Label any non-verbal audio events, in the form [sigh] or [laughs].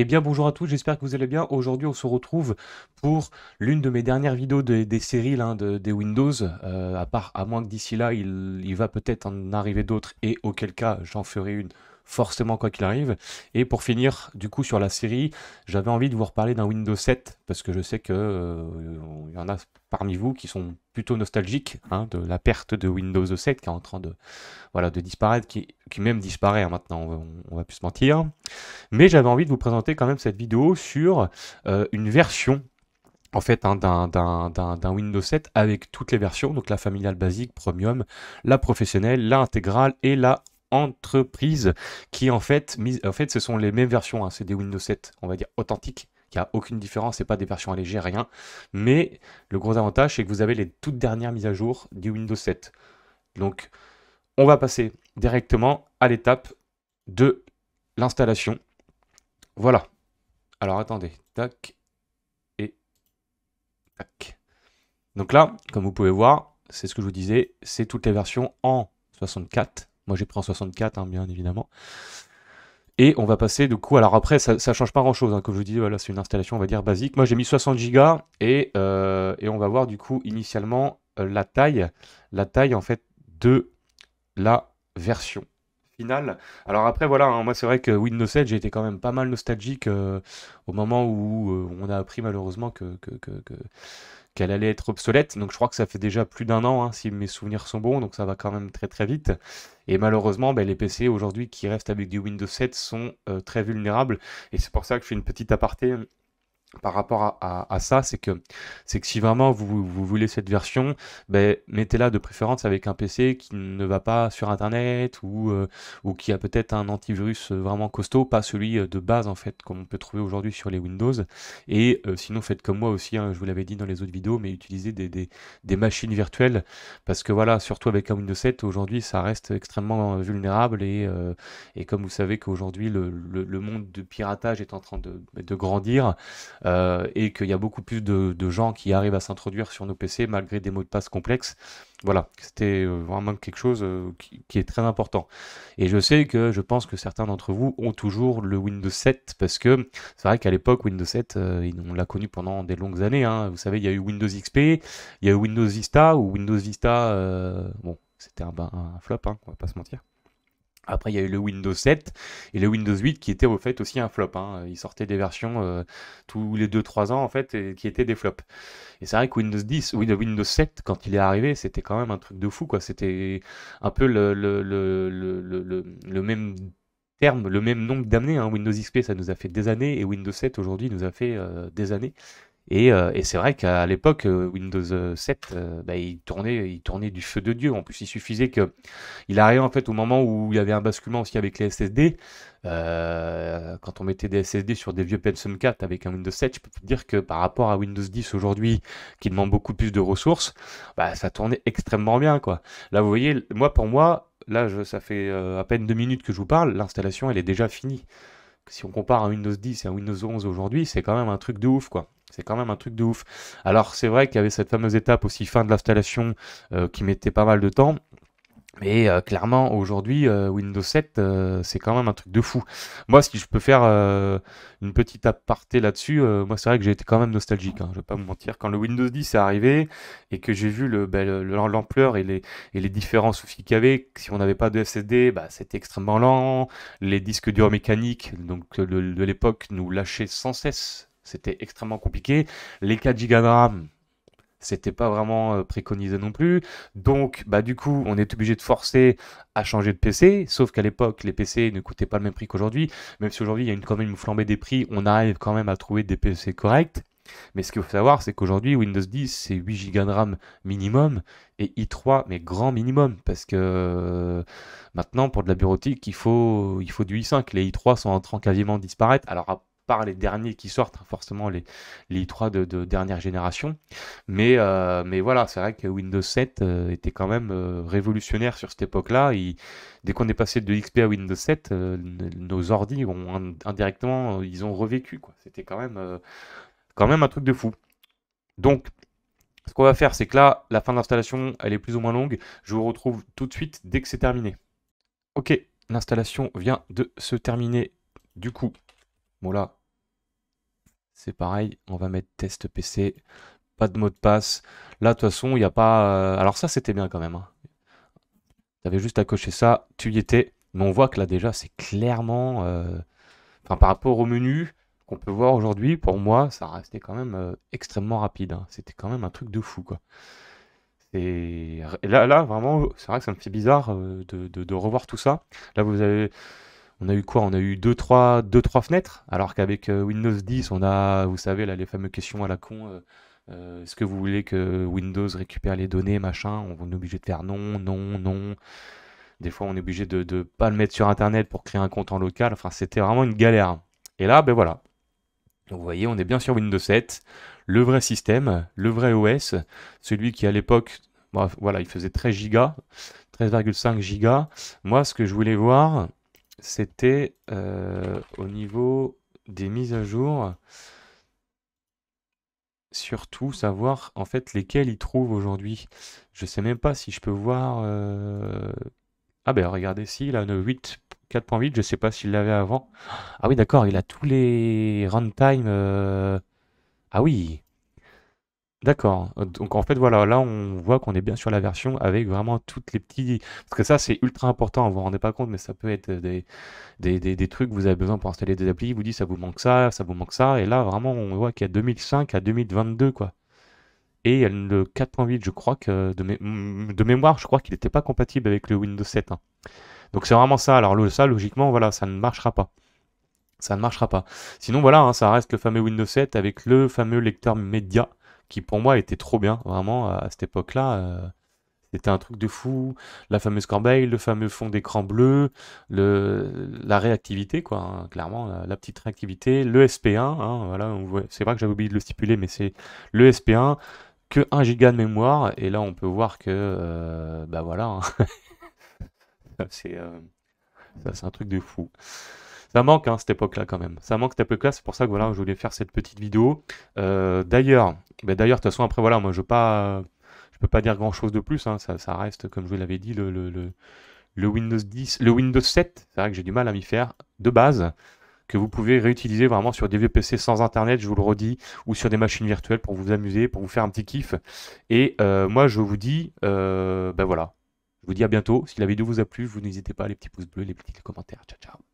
Eh bien bonjour à tous, j'espère que vous allez bien. Aujourd'hui on se retrouve pour l'une de mes dernières vidéos des, séries là, hein, des Windows, euh, à part à moins que d'ici là il, il va peut-être en arriver d'autres et auquel cas j'en ferai une forcément quoi qu'il arrive. Et pour finir, du coup, sur la série, j'avais envie de vous reparler d'un Windows 7, parce que je sais qu'il euh, y en a parmi vous qui sont plutôt nostalgiques hein, de la perte de Windows 7 qui est en train de, voilà, de disparaître, qui, même disparaît hein, maintenant, on, va plus se mentir. Mais j'avais envie de vous présenter quand même cette vidéo sur euh, une version en fait hein, d'un Windows 7 avec toutes les versions, donc la familiale basique, premium, la professionnelle, la intégrale et la entreprise qui en fait, en fait ce sont les mêmes versions, hein. c'est des Windows 7, on va dire authentiques, il n'y a aucune différence, c'est pas des versions allégées, rien. Mais le gros avantage, c'est que vous avez les toutes dernières mises à jour du Windows 7. Donc, on va passer directement à l'étape de l'installation. Voilà. Alors, attendez. Tac. Et tac. Donc là, comme vous pouvez voir, c'est ce que je vous disais, c'est toutes les versions en 64 moi, j'ai pris en 64, hein, bien évidemment. Et on va passer du coup, alors après, ça, ne change pas grand chose, hein. comme je vous dis, voilà, c'est une installation, on va dire, basique. Moi, j'ai mis 60 Go euh, et, on va voir du coup, initialement, euh, la taille, la taille en fait de la version finale. Alors après, voilà, hein, moi, c'est vrai que Windows 7, j'ai été quand même pas mal nostalgique euh, au moment où on a appris malheureusement que qu'elle allait être obsolète. Donc je crois que ça fait déjà plus d'un an, hein, si mes souvenirs sont bons, donc ça va quand même très très vite. Et malheureusement, ben, les PC aujourd'hui qui restent avec du Windows 7 sont euh, très vulnérables. Et c'est pour ça que je fais une petite aparté par rapport à, ça, c'est que, c'est que si vraiment vous, voulez cette version, ben, mettez-la de préférence avec un PC qui ne va pas sur Internet ou, euh, ou qui a peut-être un antivirus euh, vraiment costaud, pas celui euh, de base en fait, comme on peut trouver aujourd'hui sur les Windows. Et sinon, faites comme moi aussi, hein, je vous l'avais dit dans les autres vidéos, mais utilisez des, machines virtuelles parce que voilà, surtout avec un Windows 7, aujourd'hui ça reste extrêmement vulnérable et, comme vous savez qu'aujourd'hui le, monde du piratage est en train de, de grandir. Euh, et qu'il y a beaucoup plus de, gens qui arrivent à s'introduire sur nos PC malgré des mots de passe complexes. Voilà, c'était euh, vraiment quelque chose euh, qui, est très important. Et je sais que je pense que certains d'entre vous ont toujours le Windows 7 parce que c'est vrai qu'à l'époque, Windows 7, on l'a connu pendant des longues années. Hein. Vous savez, il y a eu Windows XP, il y a eu Windows Vista ou Windows Vista. bon, c'était un, flop, hein, on va pas se mentir. Après, il y a eu le Windows 7 et le Windows 8 qui était au fait aussi un flop. Hein. Ils sortaient des versions euh, tous les 2-3 ans en fait qui étaient des flops. Et c'est vrai que Windows 10, oui, Windows 7, quand il est arrivé, c'était quand même un truc de fou. quoi. C'était un peu le, le, le, même terme, le même nombre d'années. Hein. Windows XP, ça nous a fait des années et Windows 7 aujourd'hui nous a fait euh, des années. Euh, et, c'est vrai qu'à l'époque, euh, Windows 7, euh, bah, il, tournait, il tournait du feu de Dieu. En plus, il suffisait qu'il arrivait en fait au moment où il y avait un basculement aussi avec les SSD. quand on mettait des SSD sur des vieux Pensum 4 avec un Windows 7, je peux vous dire que par rapport à Windows 10 aujourd'hui, qui demande beaucoup plus de ressources, bah, ça tournait extrêmement bien. Quoi. Là, vous voyez, moi, pour moi, là, ça fait à peine deux minutes que je vous parle, l'installation, elle est déjà finie si on compare à Windows 10 et à Windows 11 aujourd'hui, c'est quand même un truc de ouf, quoi. C'est quand même un truc de ouf. Alors c'est vrai qu'il y avait cette fameuse étape aussi fin de l'installation euh, qui mettait pas mal de temps. Mais euh, clairement, aujourd'hui, euh, Windows 7, euh, c'est quand même un truc de fou. Moi, si je peux faire une petite aparté là-dessus, moi, c'est vrai que j'ai été quand même nostalgique. Hein, je vais pas vous mentir. Quand le Windows 10 est arrivé et que j'ai vu le, ben, et, les, et les différents soucis qu'il y avait, si on n'avait pas de SSD, bah, c'était extrêmement lent. Les disques durs mécaniques, donc de, de l'époque, nous lâchaient sans cesse. C'était extrêmement compliqué. Les 4 Go de RAM, c'était pas vraiment euh, préconisé non plus. Donc, bah, du coup, on est obligé de forcer à changer de PC. Sauf qu'à l'époque, les PC ne coûtaient pas le même prix qu'aujourd'hui. Même si aujourd'hui, il y a une, quand même une flambée des prix, on arrive quand même à trouver des PC corrects. Mais ce qu'il faut savoir, c'est qu'aujourd'hui, Windows 10, c'est 8 Go de RAM minimum et i3, mais grand minimum. Parce que euh, maintenant, pour de la bureautique, il faut, il faut du i5. Les i3 sont en train quasiment disparaître. Alors, par les derniers qui sortent, hein, forcément les, les i3 de, dernière génération. Mais, euh, mais voilà, c'est vrai que Windows 7 euh, était quand même euh, révolutionnaire sur cette époque-là. Dès qu'on est passé de XP à Windows 7, nos ordi ont indirectement, ils ont revécu. C'était quand même, quand même un truc de fou. Donc, ce qu'on va faire, c'est que là, la fin d'installation elle est plus ou moins longue. Je vous retrouve tout de suite dès que c'est terminé. Ok, l'installation vient de se terminer. Du coup, bon c'est pareil, on va mettre test PC, pas de mot de passe. Là, de toute façon, il n'y a pas... Euh, alors ça, c'était bien quand même. Hein. Tu avais juste à cocher ça, tu y étais. Mais on voit que là déjà, c'est clairement... Euh, enfin, par rapport au menu qu'on peut voir aujourd'hui, pour moi, ça restait quand même euh, extrêmement rapide. Hein. C'était quand même un truc de fou, quoi. Et là, là, vraiment, c'est vrai que ça me fait bizarre de revoir tout ça. Là, vous avez on a eu quoi On a eu 2-3 deux, trois, deux, trois fenêtres, alors qu'avec euh, Windows 10, on a, vous savez, là, les fameuses questions à la con. Euh, euh, est-ce que vous voulez que Windows récupère les données, machin On est obligé de faire non, non, non. Des fois, on est obligé de ne pas le mettre sur Internet pour créer un compte en local. Enfin, c'était vraiment une galère. Et là, ben voilà. vous voyez, on est bien sur Windows 7, le vrai système, le vrai OS, celui qui à l'époque, voilà, il faisait 13 gigas, 13,5 gigas. Moi, ce que je voulais voir, c'était euh, au niveau des mises à jour, surtout savoir en fait lesquels il trouve aujourd'hui. Je sais même pas si je peux voir. Euh, ah ben regardez si a le 8 4.8, je sais pas s'il l'avait avant. Ah oui d'accord, il a tous les runtime. Euh, ah oui, D'accord. Donc en fait voilà, là on voit qu'on est bien sur la version avec vraiment toutes les petits. Parce que ça c'est ultra important, vous vous rendez pas compte, mais ça peut être des, des, trucs que vous avez besoin pour installer des applis, vous dit ça vous manque ça, ça vous manque ça, et là vraiment on voit qu'il y a 2005 à 2022 quoi. Et le 4.8 je crois que mm, de, mémoire je crois qu'il n'était pas compatible avec le Windows 7. Hein. Donc c'est vraiment ça. Alors ça logiquement voilà, ça ne marchera pas ça ne marchera pas. Sinon, voilà, hein, ça reste le fameux Windows 7 avec le fameux lecteur média qui pour moi était trop bien, vraiment, à, cette époque-là. Euh, c'était un truc de fou. La fameuse corbeille, le fameux fond d'écran bleu, la réactivité, quoi, hein, clairement, la, petite réactivité, le SP1, hein, voilà, c'est vrai que j'avais oublié de le stipuler, mais c'est le SP1, que 1 giga de mémoire, et là on peut voir que, ben voilà, hein. [laughs] euh, c'est un truc de fou. Ça manque hein, cette époque-là quand même. Ça manque cette époque-là, c'est pour ça que voilà, je voulais faire cette petite vidéo. Euh, d'ailleurs, ben d'ailleurs, de toute façon, après voilà, moi je ne pas, je peux pas dire grand-chose de plus. Hein. ça, reste, comme je vous l'avais dit, le, Windows 10, le Windows 7. C'est vrai que j'ai du mal à m'y faire de base que vous pouvez réutiliser vraiment sur des vieux PC sans internet, je vous le redis, ou sur des machines virtuelles pour vous amuser, pour vous faire un petit kiff. Et euh, moi, je vous dis, euh, ben voilà, je vous dis à bientôt. Si la vidéo vous a plu, vous n'hésitez pas, les petits pouces bleus, les petits commentaires. Ciao, ciao.